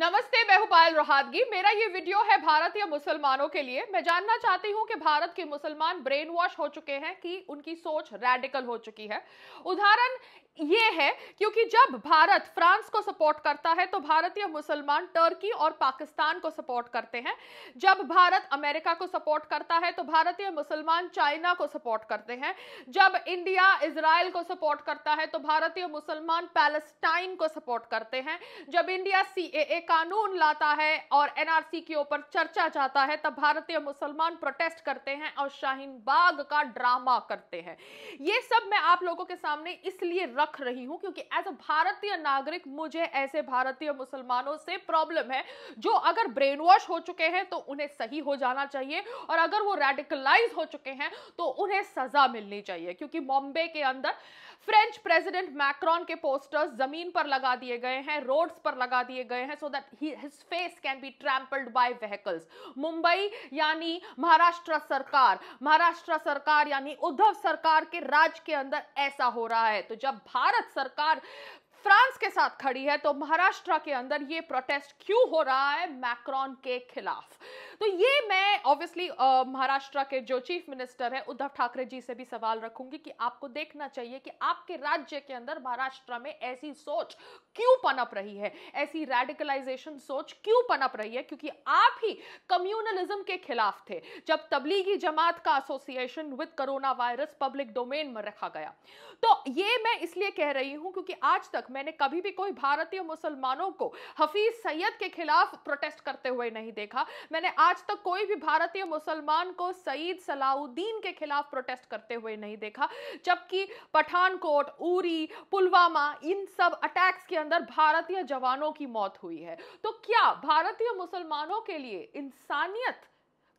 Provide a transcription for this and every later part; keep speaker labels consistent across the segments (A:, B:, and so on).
A: नमस्ते मैं हूं पायल रोहादगी मेरा ये वीडियो है भारतीय मुसलमानों के लिए मैं जानना चाहती हूं कि भारत के मुसलमान ब्रेन वॉश हो चुके हैं कि उनकी सोच रेडिकल हो चुकी है उदाहरण ये है क्योंकि जब भारत फ्रांस को सपोर्ट करता है तो भारतीय मुसलमान टर्की और पाकिस्तान को सपोर्ट करते हैं जब भारत अमेरिका को सपोर्ट करता है तो भारतीय मुसलमान चाइना को सपोर्ट करते हैं जब इंडिया इसराइल को सपोर्ट करता है तो भारतीय मुसलमान पैलेस्टाइन को सपोर्ट करते हैं जब इंडिया सी कानून लाता है और एनआरसी के ऊपर चर्चा जाता है तब भारतीय मुसलमान प्रोटेस्ट करते हैं और शाहीन बाग का ड्रामा करते हैं ये सब मैं आप लोगों के सामने इसलिए रख रही हूं क्योंकि एज अ भारतीय नागरिक मुझे ऐसे भारतीय मुसलमानों से प्रॉब्लम है जो अगर ब्रेन वॉश हो चुके हैं तो उन्हें सही हो जाना चाहिए और अगर वो रेडिकलाइज हो चुके हैं तो उन्हें सजा मिलनी चाहिए क्योंकि बॉम्बे के अंदर फ्रेंच प्रेसिडेंट मैक्रॉन के पोस्टर्स जमीन पर लगा दिए गए हैं रोड्स पर लगा दिए गए हैं so so that he, his face can be trampled by vehicles mumbai yani maharashtra sarkar maharashtra sarkar yani udhav sarkar ke raj ke andar aisa ho raha hai to jab bharat sarkar France के साथ खड़ी है तो महाराष्ट्र के अंदर ये protest क्यों हो रहा है मैक्रॉन के खिलाफ तो ये मैं ऑब्वियसली महाराष्ट्र के जो चीफ मिनिस्टर है उद्धव ठाकरे जी से भी सवाल रखूंगी कि आपको देखना चाहिए कि आपके राज्य के अंदर महाराष्ट्र में ऐसी सोच क्यों पनप रही है ऐसी रेडिकलाइजेशन सोच क्यों पनप रही है क्योंकि आप ही कम्युनलिज्म के खिलाफ थे जब तबलीगी जमात का association with corona virus public domain में रखा गया तो ये मैं इसलिए कह रही हूं क्योंकि आज तक मैंने कभी भी कोई भारतीय मुसलमानों को हफीज सैयद के खिलाफ प्रोटेस्ट करते हुए नहीं देखा मैंने आज आज तक कोई भी भारतीय मुसलमान को सईद सलाउद्दीन के खिलाफ प्रोटेस्ट करते हुए नहीं देखा जबकि पठानकोट उरी पुलवामा इन सब अटैक्स के अंदर भारतीय जवानों की मौत हुई है तो क्या भारतीय मुसलमानों के लिए इंसानियत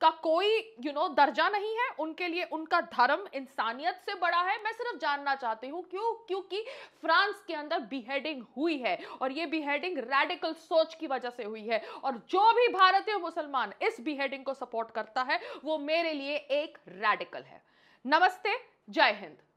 A: का कोई यू you नो know, दर्जा नहीं है उनके लिए उनका धर्म इंसानियत से बड़ा है मैं सिर्फ जानना चाहती हूँ क्यों क्योंकि फ्रांस के अंदर बिहेडिंग हुई है और ये बिहेडिंग रेडिकल सोच की वजह से हुई है और जो भी भारतीय मुसलमान इस बिहेडिंग को सपोर्ट करता है वो मेरे लिए एक रेडिकल है नमस्ते जय हिंद